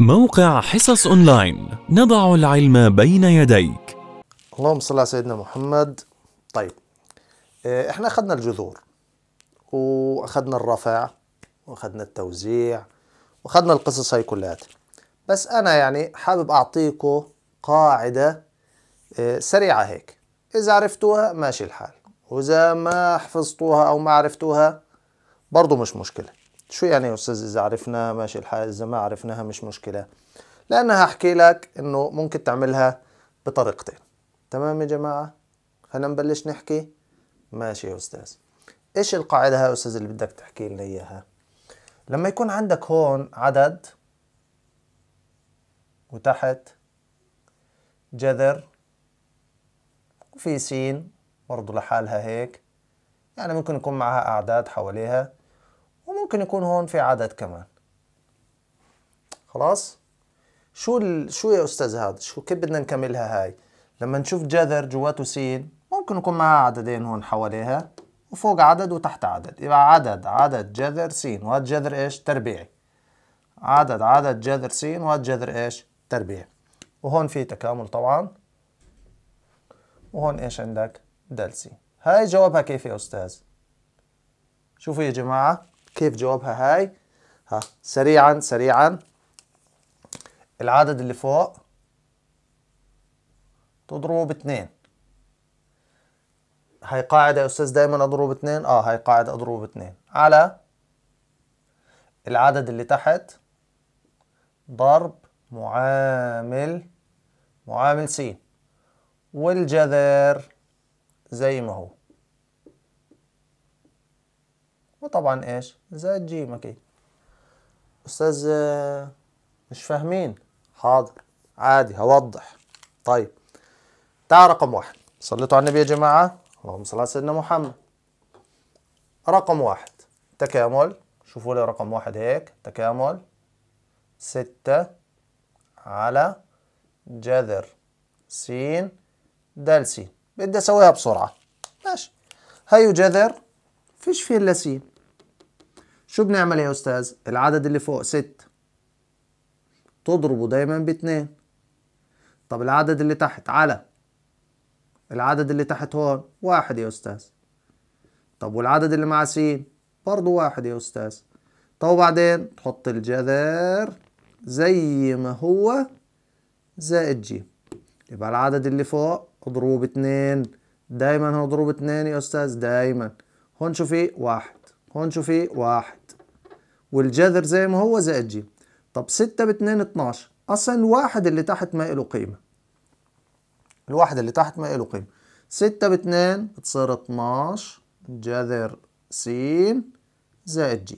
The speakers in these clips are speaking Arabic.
موقع حصص اونلاين نضع العلم بين يديك اللهم صل على سيدنا محمد طيب آه، احنا اخذنا الجذور واخذنا الرفع واخذنا التوزيع واخذنا القصص هاي كلها بس انا يعني حابب اعطيكم قاعده آه، سريعه هيك اذا عرفتوها ماشي الحال واذا ما حفظتوها او ما عرفتوها برضو مش مشكله شو يعني يا استاذ اذا عرفناها ماشي الحال اذا ما عرفناها مش مشكله لانها احكي لك انه ممكن تعملها بطريقتين تمام يا جماعه خلينا نبلش نحكي ماشي يا استاذ ايش القاعده يا استاذ اللي بدك تحكي لنا اياها لما يكون عندك هون عدد وتحت جذر وفي سين برضه لحالها هيك يعني ممكن يكون معها أعداد حواليها ممكن يكون هون في عدد كمان خلاص شو ال... شو يا استاذ هذا شو كيف بدنا نكملها هاي لما نشوف جذر جواته سين ممكن يكون معها عددين هون حواليها وفوق عدد وتحت عدد يبقى عدد عدد جذر س وهذا جذر ايش تربيعي عدد عدد جذر س وهذا جذر ايش تربيعي وهون في تكامل طبعا وهون ايش عندك دال سين هاي جوابها كيف يا استاذ شوفوا يا جماعه كيف جوابها هاي ها سريعا سريعا العدد اللي فوق تضربه باثنين هاي قاعدة يا أستاذ دايما أضرب اثنين آه هاي قاعدة أضرب اثنين على العدد اللي تحت ضرب معامل معامل س والجذر زي ما هو وطبعا ايش زائد جيم اكيد استاذ آه، مش فاهمين حاضر عادي هوضح طيب تعال رقم واحد صليتوا على النبي يا جماعة اللهم صل على سيدنا محمد رقم واحد تكامل شوفوا لي رقم واحد هيك تكامل ستة على جذر س د س بدي اسويها بسرعة ماشي هيو جذر فيش فيه الا س شو بنعمل يا أستاذ؟ العدد اللي فوق ست تضربه دايما باتنين طب العدد اللي تحت على العدد اللي تحت هون واحد يا أستاذ طب والعدد اللي مع سين برضه واحد يا أستاذ طب وبعدين تحط الجذر زي ما هو زائد ج يبقى العدد اللي فوق اضربه باتنين دايما هضربه اتنين يا أستاذ دايما هون شوفي واحد هون شوفي واحد والجذر زي ما هو زائد جيم طب ستة باتنين اتناش اصلا الواحد اللي تحت ما إله قيمه الواحد اللي تحت ما إله قيمه ستة باتنين بتصير اتناش جذر س زائد ج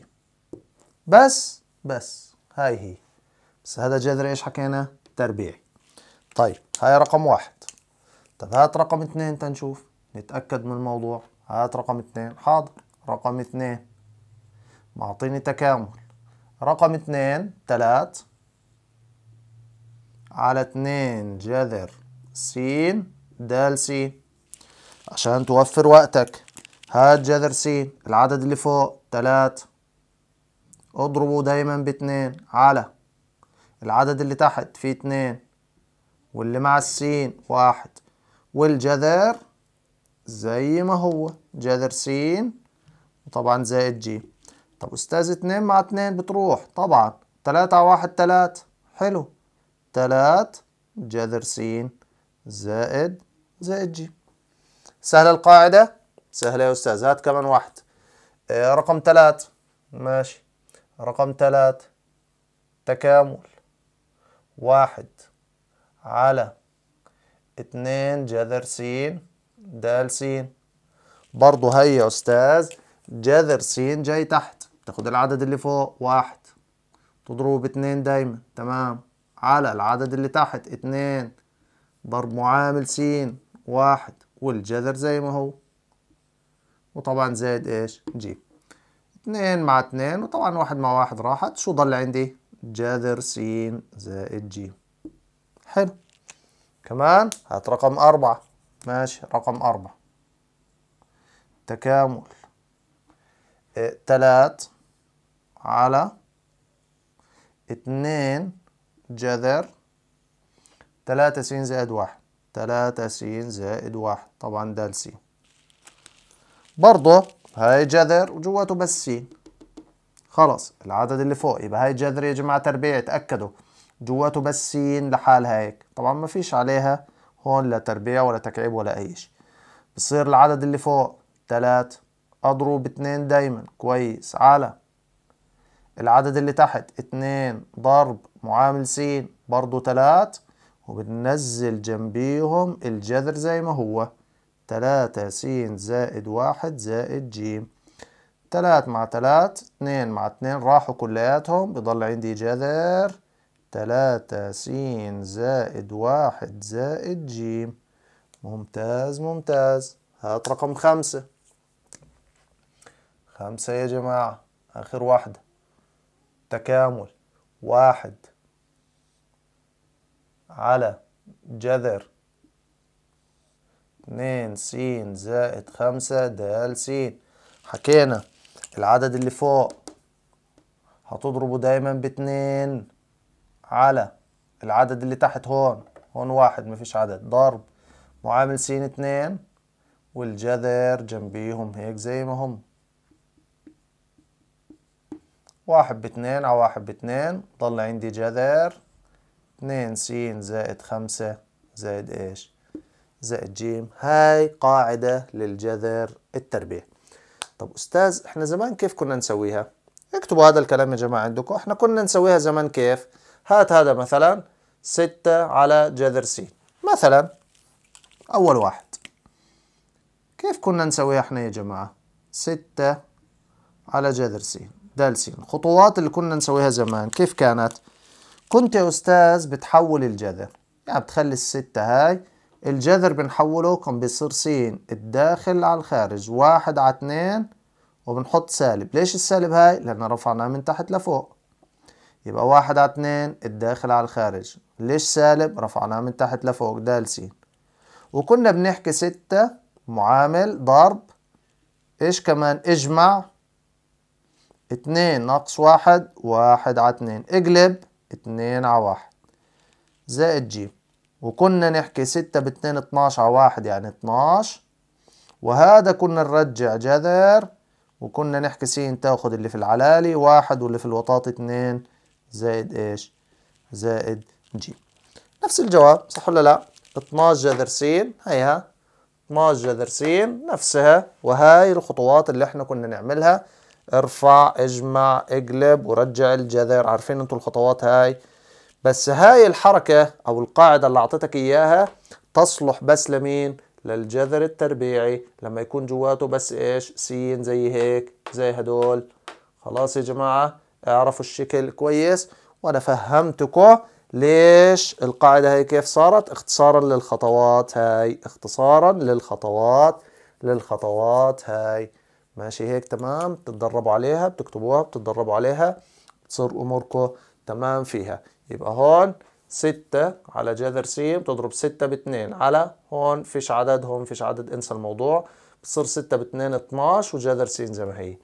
بس بس هاي هي بس هذا جذر ايش حكينا تربيعي طيب هاي رقم واحد طب هات رقم اثنين تنشوف نتأكد من الموضوع هات رقم اثنين حاضر رقم اتنين معطيني تكامل رقم اتنين تلات على اتنين جذر س د س عشان توفر وقتك هات جذر س العدد اللي فوق تلات اضربه دايما باتنين على العدد اللي تحت فيه اتنين واللي مع السين واحد والجذر زي ما هو جذر سين وطبعا زائد جي طب أستاذ اتنين مع اتنين بتروح طبعا تلاتة على واحد تلات حلو تلات جذر س زائد زائد جي سهلة القاعدة سهلة يا أستاذ هات كمان واحد آه رقم تلات ماشي رقم تلات تكامل واحد على اتنين جذر س د س برضه هي يا أستاذ جذر س جاي تحت تاخد العدد اللي فوق واحد تضربه باتنين دايما تمام على العدد اللي تحت اتنين ضرب معامل س واحد والجذر زي ما هو وطبعا زائد ايش ج اتنين مع اتنين وطبعا واحد مع واحد راحت شو ضل عندي جذر س زائد ج حلو كمان هات رقم أربعة ماشي رقم أربعة تكامل تلات على اتنين جذر تلاتة س زائد واحد تلاتة س زائد واحد طبعا د س برضه هاي جذر وجواته بس س خلص العدد اللي فوق يبقى هاي جذر يا جماعة تربيع اتأكدوا جواته بس س لحالها هيك طبعا ما فيش عليها هون لا تربيع ولا تكعيب ولا أي شيء بصير العدد اللي فوق تلات اضرب اتنين دايما كويس على العدد اللي تحت اتنين ضرب معامل س برضو تلات وبننزل جنبيهم الجذر زي ما هو تلاتة س زائد واحد زائد ج تلات مع تلات اتنين مع اتنين راحوا كلياتهم بضل عندي جذر تلاتة س زائد واحد زائد ج ممتاز ممتاز هات رقم خمسة خمسة يا جماعة آخر واحدة تكامل واحد على جذر اتنين سين زائد خمسة دال سين حكينا العدد اللي فوق هتضربه دايما باتنين على العدد اللي تحت هون هون واحد مفيش عدد ضرب معامل سين اتنين والجذر جنبيهم هيك زي ما هم واحد باتنين على واحد باتنين ضل عندي جذر اتنين س زائد خمسة زائد ايش زائد جيم هاي قاعدة للجذر التربيع طب أستاذ احنا زمان كيف كنا نسويها اكتبوا هذا الكلام يا جماعة عندكم احنا كنا نسويها زمان كيف هات هذا مثلا ستة على جذر س مثلا أول واحد كيف كنا نسويها احنا يا جماعة ستة على جذر س د س الخطوات اللي كنا نسويها زمان كيف كانت كنت يا أستاذ بتحول الجذر يعني بتخلي الستة هاي الجذر بنحوله كان بيصير س الداخل على الخارج واحد على اتنين وبنحط سالب ليش السالب هاي لأن رفعناه من تحت لفوق يبقى واحد على اتنين الداخل على الخارج ليش سالب رفعناه من تحت لفوق د س وكنا بنحكي ستة معامل ضرب ايش كمان اجمع اتنين ناقص واحد واحد على اتنين اقلب اتنين على واحد زائد جيم وكنا نحكي ستة باتنين اتناش على واحد يعني اتناش وهذا كنا نرجع جذر وكنا نحكي سين تاخد اللي في العلالي واحد واللي في الوطاط اتنين زائد ايش زائد جيم نفس الجواب صح ولا لا اتناش جذر سين هيها اتناش جذر سين نفسها وهاي الخطوات اللي احنا كنا نعملها ارفع اجمع اقلب ورجع الجذر عارفين انتوا الخطوات هاي بس هاي الحركة او القاعدة اللي اعطيتك اياها تصلح بس لمين للجذر التربيعي لما يكون جواته بس ايش سين زي هيك زي هدول خلاص يا جماعة اعرفوا الشكل كويس وانا فهمتكم ليش القاعدة هاي كيف صارت اختصارا للخطوات هاي اختصارا للخطوات للخطوات هاي ماشي هيك تمام بتتدربوا عليها بتكتبوها بتتدربوا عليها بتصير اموركم تمام فيها يبقى هون ستة على جذر سي بتضرب ستة باتنين على هون فيش عدد هون فيش عدد انسى الموضوع بتصير ستة باتنين اتناش وجذر س زي ما هي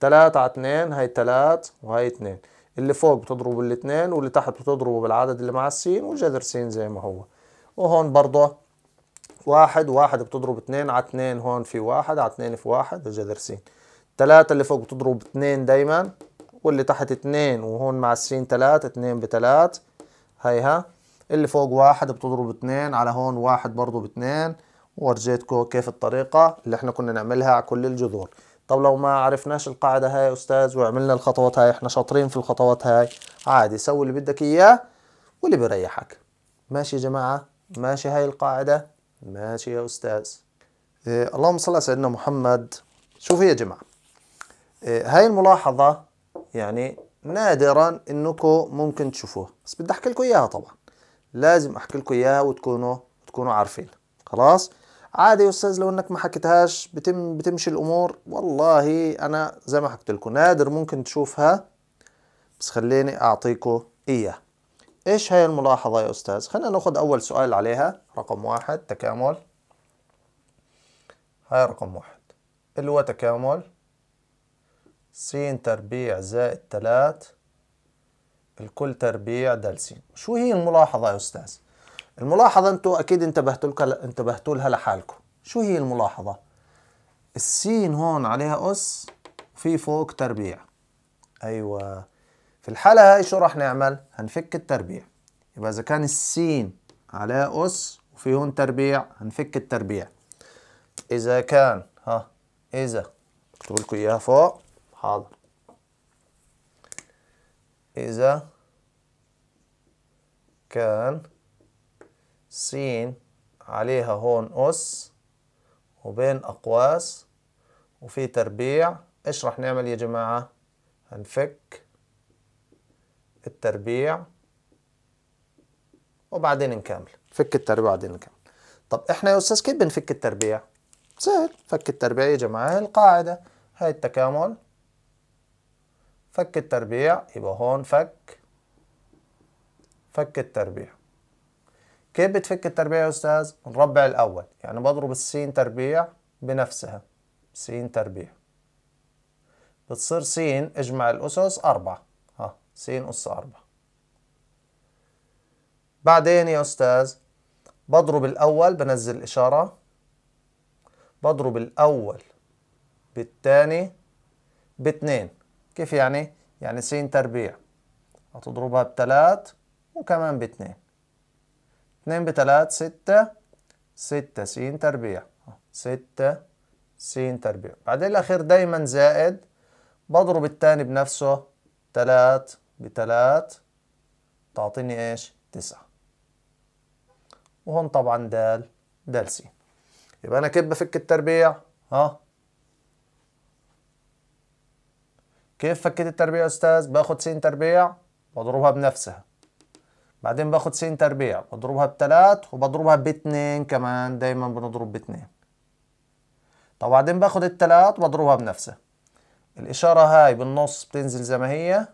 تلاتة على اتنين هاي تلات وهاي اتنين اللي فوق بتضربوا بالاتنين واللي تحت بتضربوا بالعدد اللي مع السين وجذر سين زي ما هو وهون برضه واحد واحد بتضرب اثنين على اثنين هون في واحد على اثنين في واحد الجذر س تلاتة اللي فوق بتضرب اثنين دايما واللي تحت اثنين وهون مع السين تلات اثنين بثلاث هيها اللي فوق واحد بتضرب اثنين على هون واحد برضو باتنين ورجيتكم كيف الطريقة اللي احنا كنا نعملها على كل الجذور طب لو ما عرفناش القاعدة هاي يا أستاذ وعملنا الخطوات هاي احنا شاطرين في الخطوات هاي عادي سوي اللي بدك إياه واللي بيريحك ماشي يا جماعة ماشي هاي القاعدة ماشي يا أستاذ إيه اللهم صل على سيدنا محمد شوفوا يا جماعة إيه هاي الملاحظة يعني نادرا انكم ممكن تشوفوها بس بدي احكي لكم اياها طبعا لازم احكي لكم اياها وتكونوا تكونوا عارفين خلاص عادي يا استاذ لو انك ما حكيتهاش بتم بتمشي الامور والله انا زي ما حكيت لكم نادر ممكن تشوفها بس خليني اعطيكم اياها ايش هاي الملاحظة يا استاذ خلينا ناخذ اول سؤال عليها رقم واحد تكامل هاي رقم واحد اللي هو تكامل س تربيع زائد تلات الكل تربيع د س شو هي الملاحظة يا استاذ الملاحظة انتوا اكيد انتبهتوا لك انتبهتوا لها لحالكم شو هي الملاحظة السين هون عليها اس في فوق تربيع ايوه في الحالة هاي شو راح نعمل؟ هنفك التربيع يبقى إذا كان السين على أس وفي هون تربيع هنفك التربيع إذا كان ها إذا أكتب لكم إياها فوق حاضر إذا كان سين عليها هون أس وبين أقواس وفي تربيع إيش راح نعمل يا جماعة؟ هنفك التربيع وبعدين نكمل فك التربيع وبعدين نكمل طب احنا يا استاذ كيف بنفك التربيع سهل فك التربيع جماعه هي القاعده هاي التكامل فك التربيع يبقى هون فك فك التربيع كيف بتفك التربيع يا استاذ نربع الاول يعني بضرب السين تربيع بنفسها سين تربيع بتصير سين اجمع الاسس اربعه س أس 4 بعدين يا أستاذ بضرب الأول بنزل الإشارة بضرب الأول بالتاني باتنين كيف يعني؟ يعني س تربيع هتضربها بتلات وكمان باتنين اتنين بتلات ستة ستة س تربيع ستة س تربيع بعدين الأخير دايما زائد بضرب التاني بنفسه تلات بتلات تعطيني إيش تسعة وهون طبعا دال دال سي يبقى أنا كيف بفك التربيع ها كيف فكيت التربيع يا أستاذ باخد س تربيع بضربها بنفسها بعدين باخد س تربيع بضربها بتلات وبضربها باتنين كمان دايما بنضرب باتنين طب بعدين باخد التلات بضربها بنفسها الإشارة هاي بالنص بتنزل زي ما هي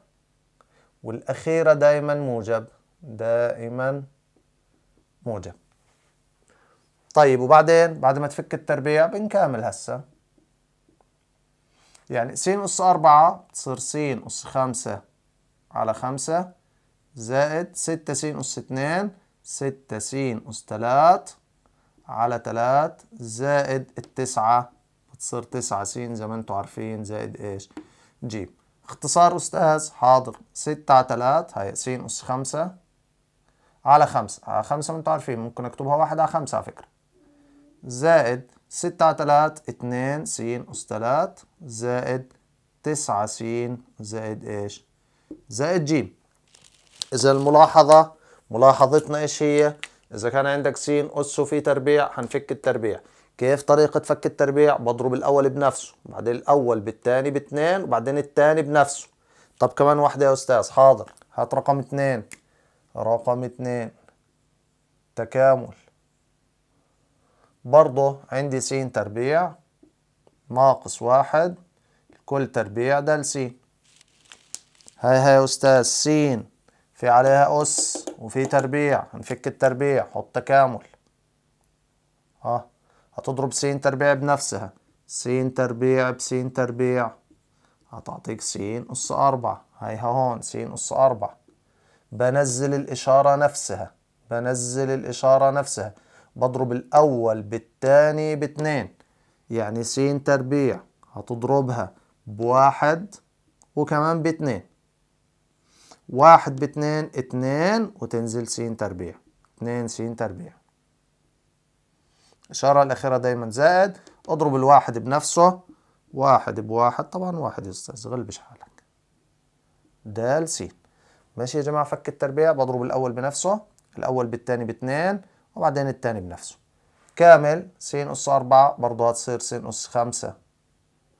والأخيرة دائما موجب دائما موجب طيب وبعدين بعد ما تفك التربيع بنكامل هسا يعني س أس أربعة بتصير س أس خمسة على خمسة زائد ستة س أس اتنين ستة س أس تلات على تلات زائد التسعة بتصير تسعة س زي ما انتوا عارفين زائد ايش جيب اختصار أستاذ حاضر ستة على 3 هي س أس خمسة على خمسة على آه، خمسة انتم عارفين ممكن اكتبها واحد على خمسة على فكرة زائد ستة على 3 اتنين س أس تلات زائد تسعة س زائد ايش زائد ج إذا الملاحظة ملاحظتنا ايش هي إذا كان عندك س اس وفي تربيع هنفك التربيع كيف طريقة فك التربيع بضرب الأول بنفسه بعدين الأول بالتاني باثنين وبعدين التاني بنفسه طب كمان واحدة يا أستاذ حاضر هات رقم اثنين رقم اثنين تكامل برضه عندي س تربيع ناقص واحد كل تربيع ده س هاي هاي يا أستاذ س في عليها أس وفي تربيع هنفك التربيع حط تكامل اه هتضرب س تربيع بنفسها س تربيع بس تربيع هتعطيك س أس أربعة هيها هون س أس أربعة بنزل الإشارة نفسها بنزل الإشارة نفسها بضرب الأول بالتاني باتنين يعني س تربيع هتضربها بواحد وكمان باتنين واحد باتنين اتنين وتنزل س تربيع اتنين س تربيع الإشارة الأخيرة دايما زائد اضرب الواحد بنفسه واحد بواحد طبعا واحد يا غلبش حالك د س ماشي يا جماعة فك التربيع بضرب الأول بنفسه الأول بالتاني باتنين وبعدين التاني بنفسه كامل س أس أربعة برضه هتصير س أس خمسة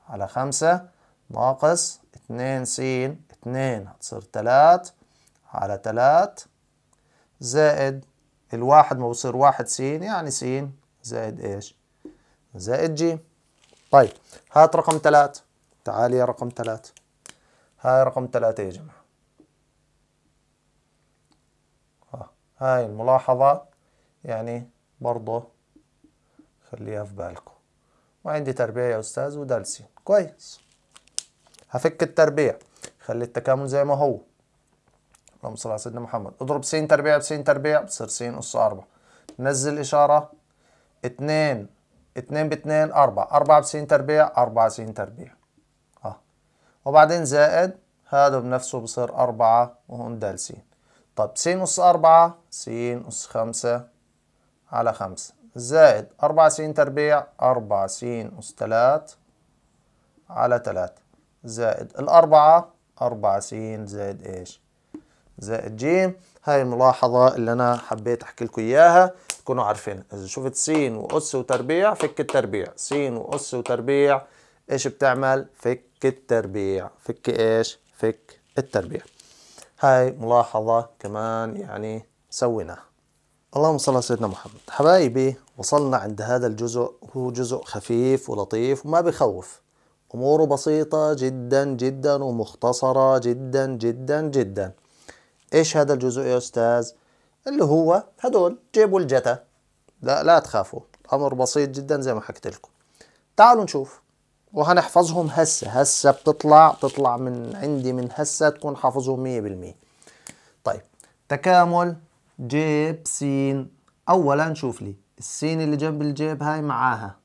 على خمسة ناقص اتنين س اتنين هتصير تلات على تلات زائد الواحد ما بصير واحد س يعني س زائد ايش؟ زائد جي طيب هات رقم ثلاث تعال يا رقم ثلاث هاي رقم ثلاثة يا جماعة آه، هاي الملاحظة يعني برضه خليها في بالكم وعندي تربيع يا أستاذ ودالسين كويس هفك التربيع خلي التكامل زي ما هو اللهم صل على سيدنا محمد اضرب س تربيع بس تربيع بصير س أس أربعة نزل إشارة 2 2 ب 2 4 94 تربيع س تربيع اه وبعدين زائد هذا بنفسه بصير 4 دال س طب س أس 4 س أس 5 على 5 زائد 4 س تربيع 4 س أس 3 على 3 زائد الأربعة 4 س زائد إيش زائد ج هاي الملاحظة اللي أنا حبيت أحكي لكم إياها تكونوا عارفين اذا شفت سين وأس وتربيع فك التربيع سين وأس وتربيع ايش بتعمل فك التربيع فك ايش فك التربيع هاي ملاحظة كمان يعني سويناها اللهم صل على سيدنا محمد حبايبي وصلنا عند هذا الجزء هو جزء خفيف ولطيف وما بخوف أموره بسيطة جدا جدا ومختصرة جدا جدا جدا إيش هذا الجزء يا أستاذ؟ اللي هو هدول جيبوا الجتا لا لا تخافوا الأمر بسيط جدا زي ما حكيت لكم تعالوا نشوف وهنحفظهم هسه هسه بتطلع بتطلع من عندي من هسه تكون حافظهم 100% طيب تكامل جيب سين أولا شوف لي السين اللي جنب الجيب هاي معاها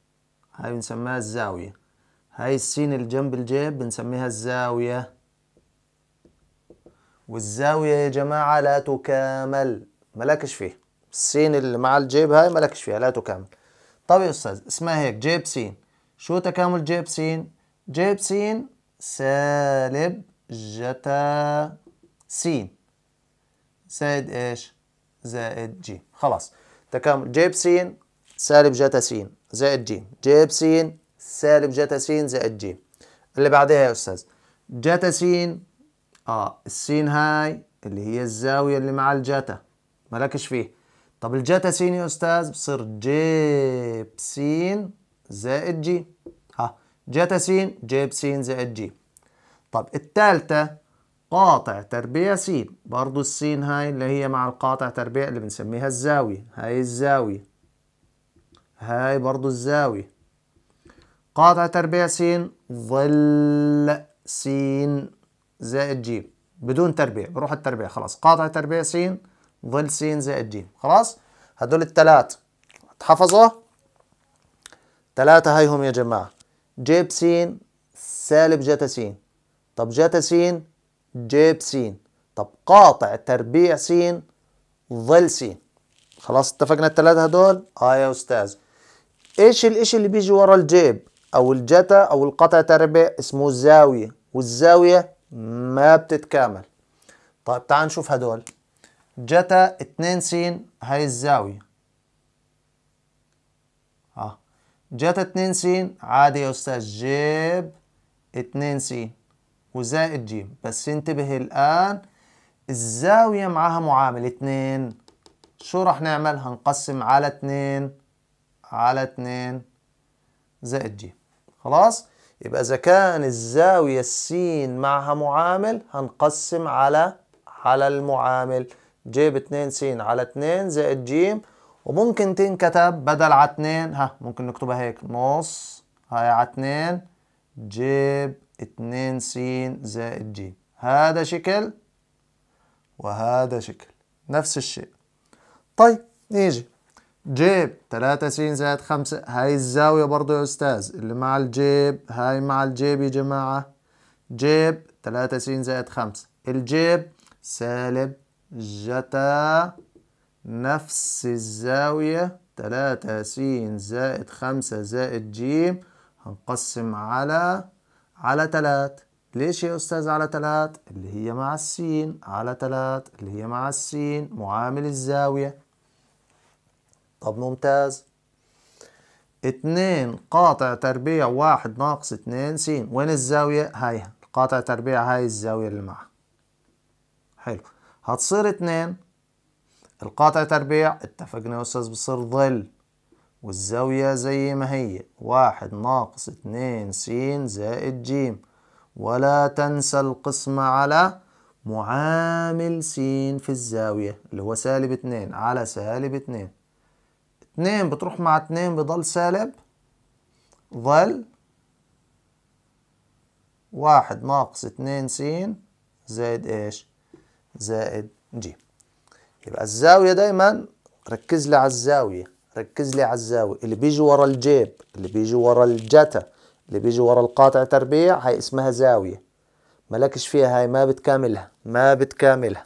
هاي بنسميها الزاوية هاي السين اللي جنب الجيب بنسميها الزاوية والزاوية يا جماعة لا تكامل ملكش فيها السين اللي مع الجيب هاي ملكش فيها لا تكامل طب يا استاذ اسمها هيك جيب سين شو تكامل جيب سين جيب سين سالب جتا سين زائد ايش زائد ج خلاص تكامل جيب سين سالب جتا سين زائد ج جيب سين سالب جتا سين زائد ج اللي بعدها يا استاذ جتا سين اه السين هاي اللي هي الزاويه اللي مع الجتا مالكش فيه طب الجتا سين يا أستاذ بصير جي سين زائد جي ها جتا سين جيب سين زائد جي طب التالتة قاطع تربيع سين برضو السين هاي اللي هي مع القاطع تربيع اللي بنسميها الزاوية هاي الزاوية هاي برضو الزاوية قاطع تربيع سين ظل سين زائد جيم بدون تربيع بروح التربيع خلاص قاطع تربيع سين ظل س زائد ج خلاص هدول الثلاث اتحفظوا ثلاثة هيهم يا جماعة جيب س سالب جتا س طب جتا س جيب س طب قاطع تربيع س ظل س خلاص اتفقنا الثلاثة هدول اه يا استاذ ايش الاشي اللي بيجي ورا الجيب او الجتا او القطع تربيع اسمه الزاوية والزاوية ما بتتكامل طيب تعال نشوف هدول جتا 2 س هاي الزاوية اه جتا 2 س عادي يا أستاذ جيب 2 س وزائد ج بس انتبه الآن الزاوية معاها معامل 2 شو راح نعمل؟ هنقسم على 2 على 2 زائد ج خلاص؟ يبقى إذا كان الزاوية السين معها معامل هنقسم على على المعامل جيب 2 س على 2 زائد ج وممكن تنكتب بدل على 2 ها ممكن نكتبها هيك نص هاي على 2 جيب 2 س زائد ج هذا شكل وهذا شكل نفس الشيء طيب نيجي جيب 3 س زائد 5 هاي الزاوية برضو يا أستاذ اللي مع الجيب هاي مع الجيب يا جماعة جيب 3 س زائد 5 الجيب سالب جتا نفس الزاوية تلاتة س زائد خمسة زائد ج هنقسم على على تلات ليش يا أستاذ على تلات؟ اللي هي مع السين على تلات اللي هي مع السين معامل الزاوية طب ممتاز اتنين قاطع تربيع واحد ناقص اتنين س وين الزاوية؟ هاي قاطع تربيع هاي الزاوية اللي معها حلو هتصير اتنين القاطع تربيع اتفقنا يا أستاذ بصير ظل والزاوية زي ما هي واحد ناقص اتنين س زائد ج ولا تنسى القسمة على معامل س في الزاوية اللي هو سالب اتنين على سالب اتنين اتنين بتروح مع اتنين بضل سالب ظل واحد ناقص اتنين س زائد ايش زائد جي يبقى الزاوية دايما ركز لي على الزاوية ركز لي على الزاوية اللي بيجي ورا الجيب اللي بيجي ورا الجتا اللي بيجي ورا القاطع تربيع هاي اسمها زاوية مالكش فيها هاي ما بتكاملها ما بتكاملها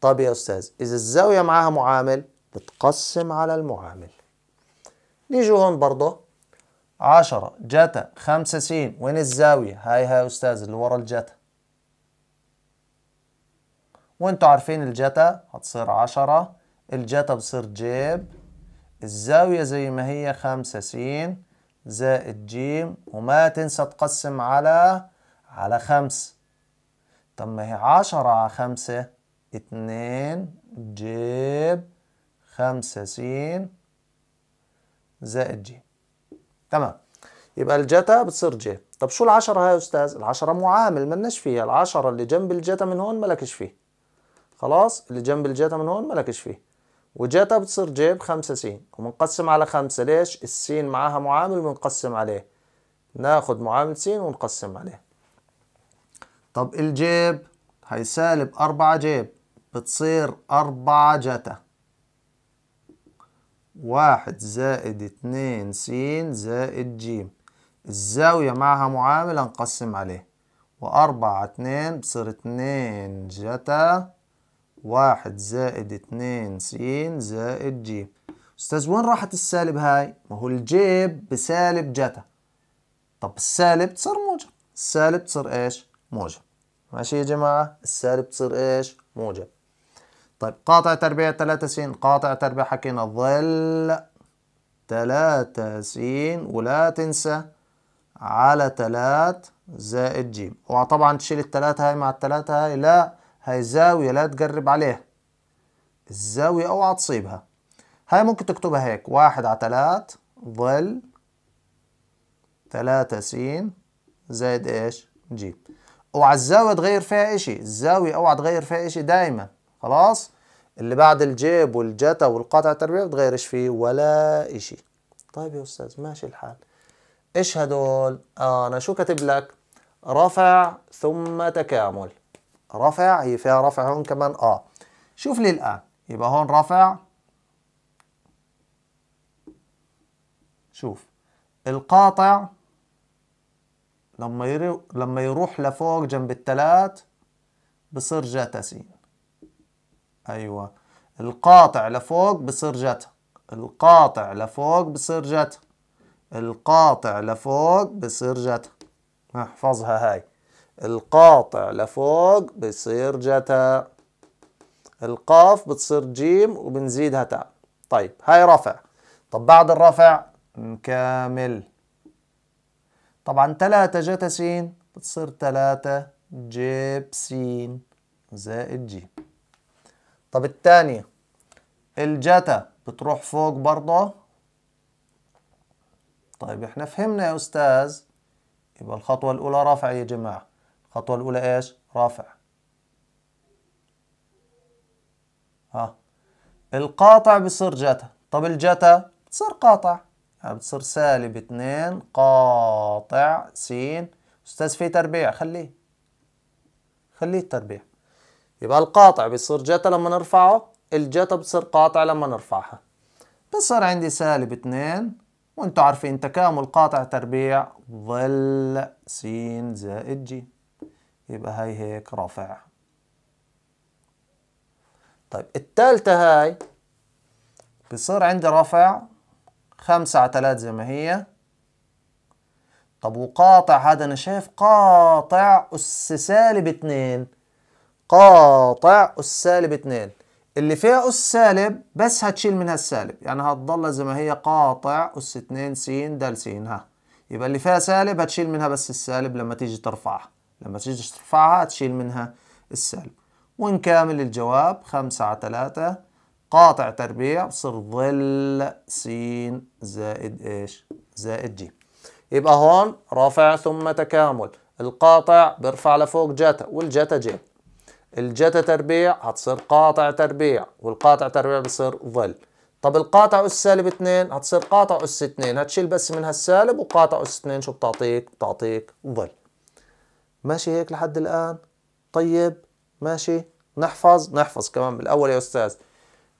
طب يا أستاذ إذا الزاوية معاها معامل بتقسم على المعامل نيجي هون برضه عشرة جتا خمسة سين وين الزاوية هاي هاي أستاذ اللي ورا الجتا وانتوا عارفين الجتا هتصير عشرة الجتا بصير جيب الزاوية زي ما هي خمسة س زائد ج وما تنسى تقسم على على خمس طب ما هي عشرة على خمسة اتنين جيب خمسة س زائد ج تمام يبقى الجتا بتصير ج طب شو العشرة هاي يا أستاذ؟ العشرة معامل ملناش فيها العشرة اللي جنب الجتا من هون ملكش فيه خلاص اللي جنب الجتا من هون مالكش فيه وجتا بتصير جيب خمسة س وبنقسم على خمسة ليش السين معاها معامل بنقسم عليه ناخد معامل س ونقسم عليه طب الجيب هي سالب أربعة جيب بتصير أربعة جتا واحد زائد اتنين س زائد ج الزاوية معها معامل هنقسم عليه وأربعة اتنين بصير اتنين جتا واحد زائد اتنين س زائد ج أستاذ وين راحت السالب هاي؟ ما هو الجيب بسالب جتا طب السالب تصير موجب السالب تصير ايش؟ موجب ماشي يا جماعة؟ السالب تصير ايش؟ موجب طيب قاطع تربيع تلاتة س قاطع تربيع حكينا ظل تلاتة س ولا تنسى على تلات زائد ج وطبعا تشيل التلاتة هاي مع التلاتة هاي لا هاي الزاوية لا تقرب عليها الزاوية اوعى تصيبها هاي ممكن تكتبها هيك واحد على تلات ظل تلاتة سين زائد ايش جيم اوعى الزاوية تغير فيها اشي الزاوية اوعى تغير فيها اشي دايما خلاص اللي بعد الجيب والجتا والقطع التربيع بتغيرش فيه ولا اشي طيب يا استاذ ماشي الحال ايش هدول آه انا شو كاتب لك رفع ثم تكامل رفع هي فيها رفع هون كمان اه شوف لي الآن يبقى هون رفع شوف القاطع لما يرو... لما يروح لفوق جنب التلات بصير جتا سين ايوه القاطع لفوق بصير جتا القاطع لفوق بصير جتا القاطع لفوق بصير جتا احفظها هاي القاطع لفوق بيصير جتا القاف بتصير جيم وبنزيدها تاء طيب هاي رفع طب بعد الرفع نكمل طبعا تلاتة جتا سين بتصير تلاتة جيب سين زائد جيم طب الثانية الجتا بتروح فوق برضه طيب احنا فهمنا يا أستاذ يبقى الخطوة الأولى رفع يا جماعة الخطوة الأولى إيش؟ رافع ها القاطع بصير جتا طب الجتا بتصير قاطع يعني بتصير سالب اتنين قاطع سين أستاذ في تربيع خليه خليه التربيع يبقى القاطع بصير جتا لما نرفعه الجتا بتصير قاطع لما نرفعها بصير عندي سالب اتنين وانتوا عارفين تكامل قاطع تربيع ظل س زائد ج يبقى هاي هيك رافع طيب التالتة هاي بصير عندي رفع خمسة على ثلاث زي ما هي طب وقاطع هذا أنا شايف قاطع أس سالب اتنين قاطع أس سالب اتنين اللي فيها أس سالب بس هتشيل منها السالب يعني هتضل زي ما هي قاطع أس اتنين س د س ها يبقى اللي فيها سالب هتشيل منها بس السالب لما تيجي ترفعها لما تيجي ترفعها تشيل منها السالب ونكامل الجواب خمسة على ثلاثة قاطع تربيع بصير ظل س زائد ايش زائد ج يبقى هون رفع ثم تكامل القاطع بيرفع لفوق جتا والجتا ج الجتا تربيع هتصير قاطع تربيع والقاطع تربيع بصير ظل طب القاطع أس سالب 2 هتصير قاطع أس 2 هتشيل بس منها السالب وقاطع أس 2 شو بتعطيك؟ بتعطيك ظل ماشي هيك لحد الآن طيب ماشي نحفظ نحفظ كمان بالأول يا أستاذ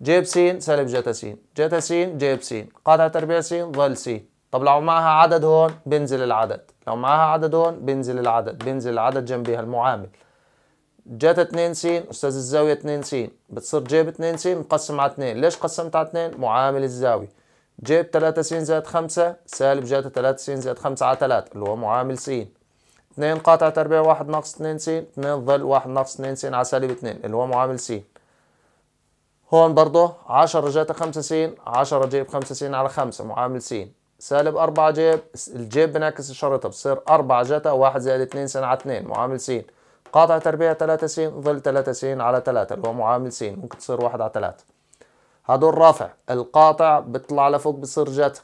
جيب سين سالب جتا سين جتا سين جيب سين قاطع تربيع سين ظل سين طب لو معها عدد هون بنزل العدد لو معها عدد هون بنزل العدد بنزل العدد جنبها المعامل جت 2 سين استاذ الزاويه 2 سين بتصير جيب 2 سين مقسم على 2 ليش قسمت على 2 معامل الزاويه جيب 3 سين زائد 5 سالب جاتا 3 سين زائد 5 على 3 اللي هو معامل سين 2 قاطع تربيع 1 ناقص 2 س 2 ظل 1 ناقص 2 س على سالب 2 اللي هو معامل س هون برضه 10 جاتا 5 س 10 جيب 5 س على 5 معامل س سالب 4 جيب الجيب بنعكس الشريطة بصير 4 جاتا 1 زائد 2 س على 2 معامل س قاطع تربيع 3 س ظل 3 س على 3 اللي هو معامل س ممكن تصير 1 على 3 هدول رافع القاطع بيطلع لفوق بصير جاتا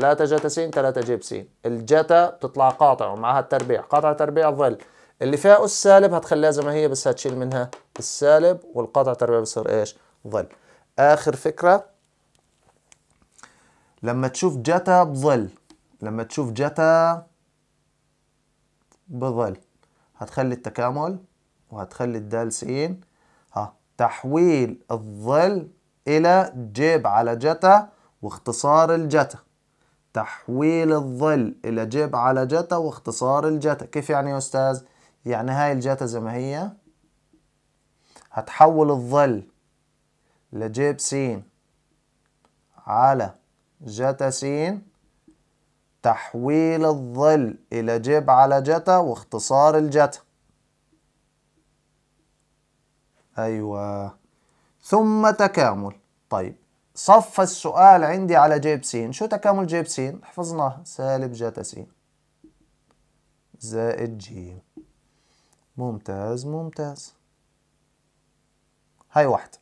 3 جتا س 3 جيب س الجتا بتطلع قاطع ومعها التربيع قاطع تربيع ظل اللي فيها أس سالب هتخليها زي ما هي بس هتشيل منها السالب والقاطع تربيع بصير إيش ظل آخر فكرة لما تشوف جتا بظل لما تشوف جتا بظل هتخلي التكامل وهتخلي الدال س ها تحويل الظل إلى جيب على جتا واختصار الجتا تحويل الظل إلى جيب على جتا واختصار الجتا كيف يعني يا أستاذ؟ يعني هاي الجتا زي ما هي هتحول الظل لجيب س على جتا س تحويل الظل إلى جيب على جتا واختصار الجتا أيوة ثم تكامل طيب صف السؤال عندي على جيب س شو تكامل جيب س حفظناها سالب جتا س زائد ج ممتاز ممتاز هاي واحدة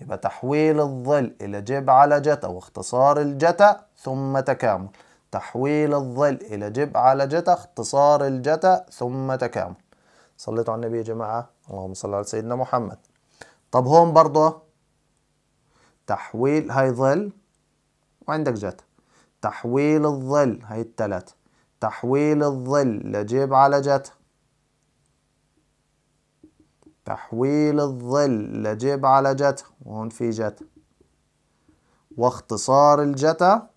يبقى تحويل الظل إلى جيب على جتا واختصار الجتا ثم تكامل تحويل الظل إلى جيب على جتا اختصار الجتا ثم تكامل صليتوا على النبي يا جماعة اللهم صل على سيدنا محمد طب هون برضه تحويل هاي ظل وعندك جت تحويل الظل هاي التلات تحويل الظل لجيب على جت تحويل الظل لجيب على جت وهون في جت واختصار الجتا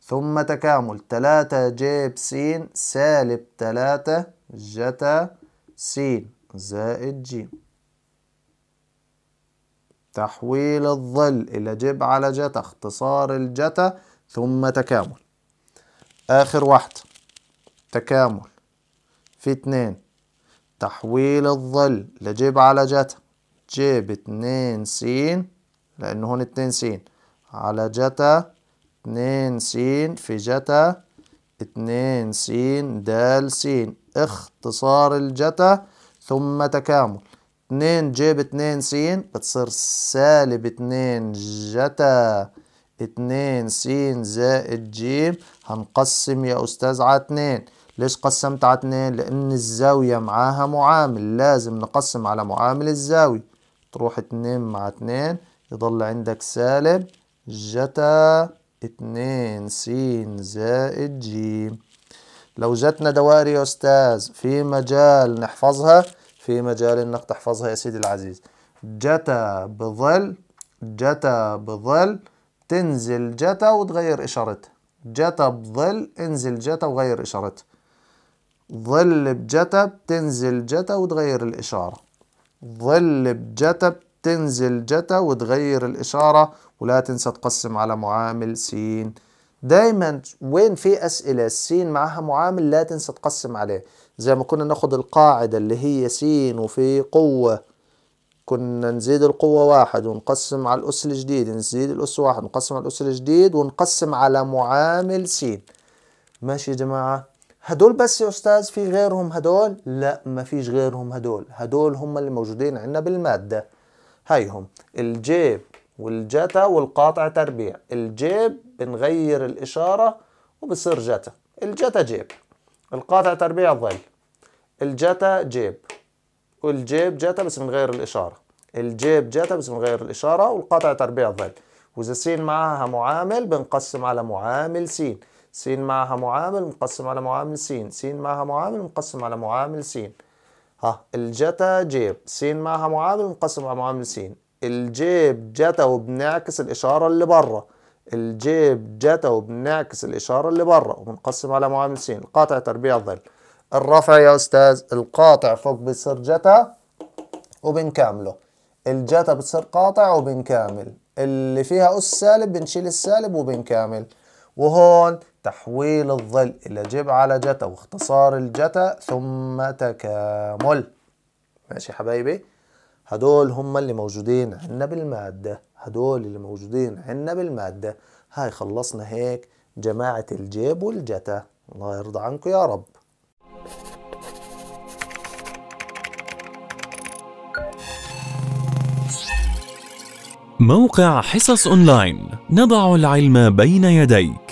ثم تكامل تلاتة جيب سين سالب تلاتة جتا سين زائد جيم تحويل الظل إلى جيب على جتا اختصار الجتا ثم تكامل آخر واحدة تكامل في اتنين تحويل الظل لجيب على جتا جيب اتنين سين لأن هون اتنين سين على جتا اتنين سين في جتا اتنين سين دال سين اختصار الجتا ثم تكامل 2 جيب 2 س بتصير سالب 2 جتا 2 س زائد ج هنقسم يا أستاذ على 2 ليش قسمت على 2 لأن الزاوية معاها معامل لازم نقسم على معامل الزاوية تروح 2 مع 2 يضل عندك سالب جتا 2 س زائد ج لو جتنا دوائر يا أستاذ في مجال نحفظها في مجال النقد تحفظها يا سيدي العزيز جتا بظل جتا بظل تنزل جتا وتغير إشارتها جتا بظل انزل جتا وغير إشارتها ظل بجتا تنزل جتا وتغير الإشارة ظل بجتا تنزل جتا وتغير الإشارة ولا تنسى تقسم على معامل سين دايما وين في أسئلة سين معها معامل لا تنسى تقسم عليه زي ما كنا ناخد القاعدة اللي هي س وفي قوة كنا نزيد القوة واحد ونقسم على الأس الجديد نزيد الأس واحد نقسم على الأس الجديد ونقسم على معامل س ماشي يا جماعة هدول بس يا أستاذ في غيرهم هدول لا ما فيش غيرهم هدول هدول هم اللي موجودين عندنا بالمادة هيهم الجيب والجتا والقاطع تربيع الجيب بنغير الإشارة وبصير جتا الجتا جيب القاطع تربيع ظل الجتا جيب والجيب جتا بس من غير الإشارة الجيب جتا بس من غير الإشارة والقاطع تربيع ظل وإذا س معها معامل بنقسم على معامل س س معها معامل مقسم على معامل س س معها معامل مقسم على معامل س ها الجتا جيب س معها معامل مقسم على معامل س الجيب جتا وبنعكس الإشارة اللي برا الجيب جتا وبنعكس الإشارة اللي برا وبنقسم على معامل س القاطع تربيع ظل الرفع يا أستاذ القاطع فوق بيصير جتا وبنكامله الجتا بتصير قاطع وبنكامل اللي فيها أس سالب بنشيل السالب وبنكامل وهون تحويل الظل إلى جيب على جتا واختصار الجتا ثم تكامل ماشي حبايبي هدول هم اللي موجودين عنا بالمادة هدول اللي موجودين عنا بالمادة هاي خلصنا هيك جماعة الجيب والجتا الله يرضى عنكم يا رب موقع حصص أونلاين نضع العلم بين يديك